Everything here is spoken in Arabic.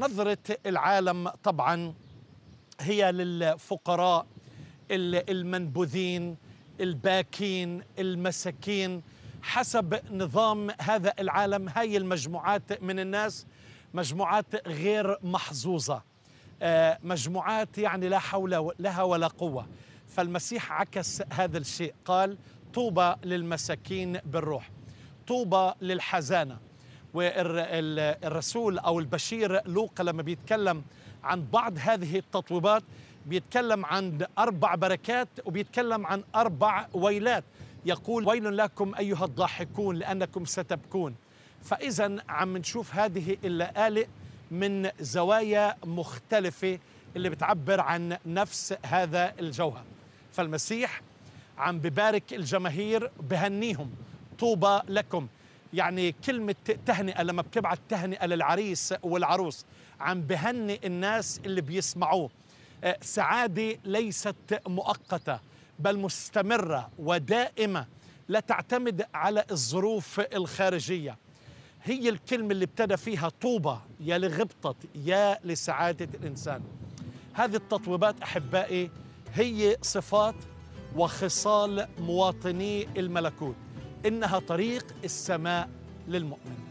نظرة العالم طبعا هي للفقراء المنبوذين الباكين المساكين حسب نظام هذا العالم هاي المجموعات من الناس مجموعات غير محظوظة آه، مجموعات يعني لا حول لها ولا قوة فالمسيح عكس هذا الشيء قال طوبى للمساكين بالروح طوبى للحزانه والرسول أو البشير لوقا لما بيتكلم عن بعض هذه التطويبات بيتكلم عن أربع بركات وبيتكلم عن أربع ويلات يقول ويل لكم أيها الضاحكون لأنكم ستبكون فإذا عم نشوف هذه اللآلئ من زوايا مختلفة اللي بتعبر عن نفس هذا الجوهر فالمسيح عم ببارك الجماهير بهنيهم طوبى لكم يعني كلمة تهنئة لما بتبعت تهنئة للعريس والعروس عم بهنئ الناس اللي بيسمعوه آه، سعادة ليست مؤقتة بل مستمرة ودائمة لا تعتمد على الظروف الخارجية هي الكلمة اللي ابتدى فيها طوبة يا لغبطة يا لسعادة الإنسان هذه التطويبات أحبائي هي صفات وخصال مواطني الملكوت إنها طريق السماء للمؤمن